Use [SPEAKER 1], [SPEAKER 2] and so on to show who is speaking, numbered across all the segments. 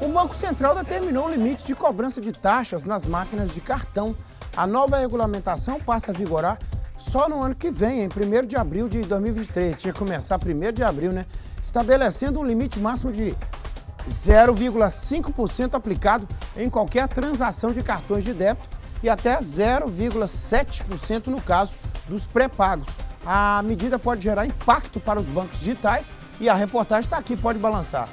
[SPEAKER 1] O Banco Central determinou o limite de cobrança de taxas nas máquinas de cartão. A nova regulamentação passa a vigorar só no ano que vem, em 1 de abril de 2023. Tinha que começar 1 de abril, né? Estabelecendo um limite máximo de 0,5% aplicado em qualquer transação de cartões de débito e até 0,7% no caso dos pré-pagos. A medida pode gerar impacto para os bancos digitais e a reportagem está aqui, pode balançar.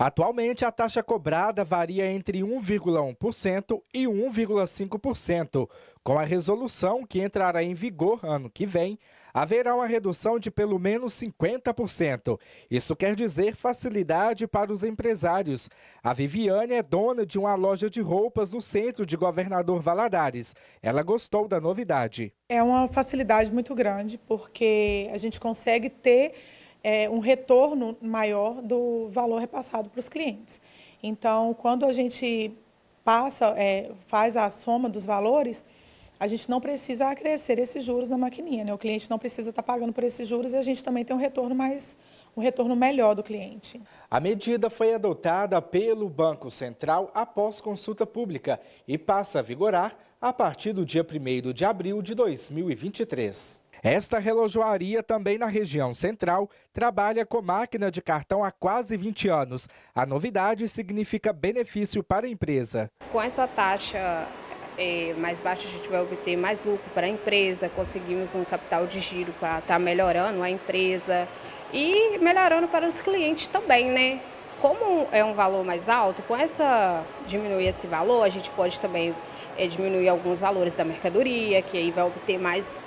[SPEAKER 1] Atualmente, a taxa cobrada varia entre 1,1% e 1,5%. Com a resolução que entrará em vigor ano que vem, haverá uma redução de pelo menos 50%. Isso quer dizer facilidade para os empresários. A Viviane é dona de uma loja de roupas no centro de Governador Valadares. Ela gostou da novidade.
[SPEAKER 2] É uma facilidade muito grande, porque a gente consegue ter é, um retorno maior do valor repassado para os clientes. Então, quando a gente passa, é, faz a soma dos valores, a gente não precisa acrescer esses juros na maquininha, né? O cliente não precisa estar pagando por esses juros e a gente também tem um retorno mais um retorno melhor do cliente.
[SPEAKER 1] A medida foi adotada pelo Banco Central após consulta pública e passa a vigorar a partir do dia 1 de abril de 2023. Esta relojoaria, também na região central, trabalha com máquina de cartão há quase 20 anos. A novidade significa benefício para a empresa.
[SPEAKER 3] Com essa taxa é, mais baixa, a gente vai obter mais lucro para a empresa, conseguimos um capital de giro para estar tá melhorando a empresa e melhorando para os clientes também, né? Como é um valor mais alto, com essa diminuir esse valor, a gente pode também é, diminuir alguns valores da mercadoria, que aí vai obter mais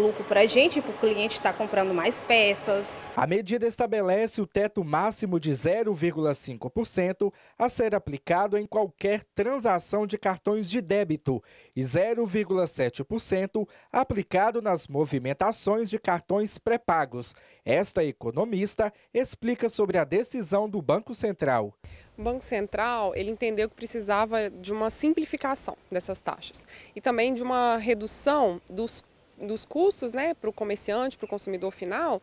[SPEAKER 3] lucro para a gente, para o cliente estar tá comprando mais peças.
[SPEAKER 1] A medida estabelece o teto máximo de 0,5% a ser aplicado em qualquer transação de cartões de débito e 0,7% aplicado nas movimentações de cartões pré-pagos. Esta economista explica sobre a decisão do Banco Central.
[SPEAKER 4] O Banco Central ele entendeu que precisava de uma simplificação dessas taxas e também de uma redução dos dos custos né, para o comerciante, para o consumidor final,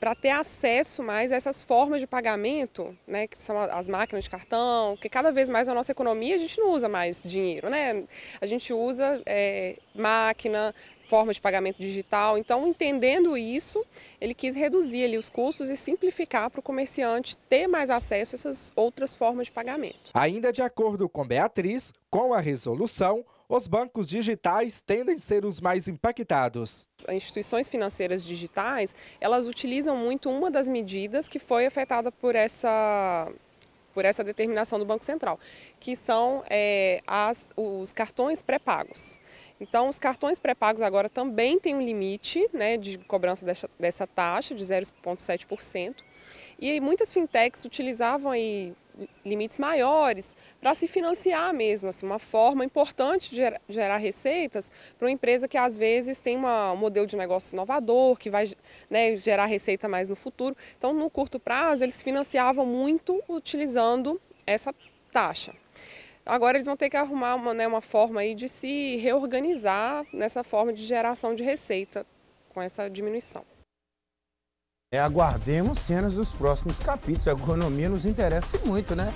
[SPEAKER 4] para ter acesso mais a essas formas de pagamento, né, que são as máquinas de cartão, que cada vez mais na nossa economia a gente não usa mais dinheiro, né? A gente usa é, máquina, forma de pagamento digital. Então, entendendo isso, ele quis reduzir ali os custos e simplificar para o comerciante ter mais acesso a essas outras formas de pagamento.
[SPEAKER 1] Ainda de acordo com Beatriz, com a resolução, os bancos digitais tendem a ser os mais impactados.
[SPEAKER 4] As instituições financeiras digitais, elas utilizam muito uma das medidas que foi afetada por essa por essa determinação do Banco Central, que são é, as, os cartões pré-pagos. Então, os cartões pré-pagos agora também têm um limite né, de cobrança dessa, dessa taxa de 0,7%. E muitas fintechs utilizavam aí limites maiores para se financiar mesmo, assim, uma forma importante de gerar receitas para uma empresa que às vezes tem uma, um modelo de negócio inovador, que vai né, gerar receita mais no futuro. Então, no curto prazo, eles financiavam muito utilizando essa taxa. Agora eles vão ter que arrumar uma, né, uma forma aí de se reorganizar nessa forma de geração de receita com essa diminuição.
[SPEAKER 1] É, aguardemos cenas dos próximos capítulos. A economia nos interessa
[SPEAKER 2] muito, né?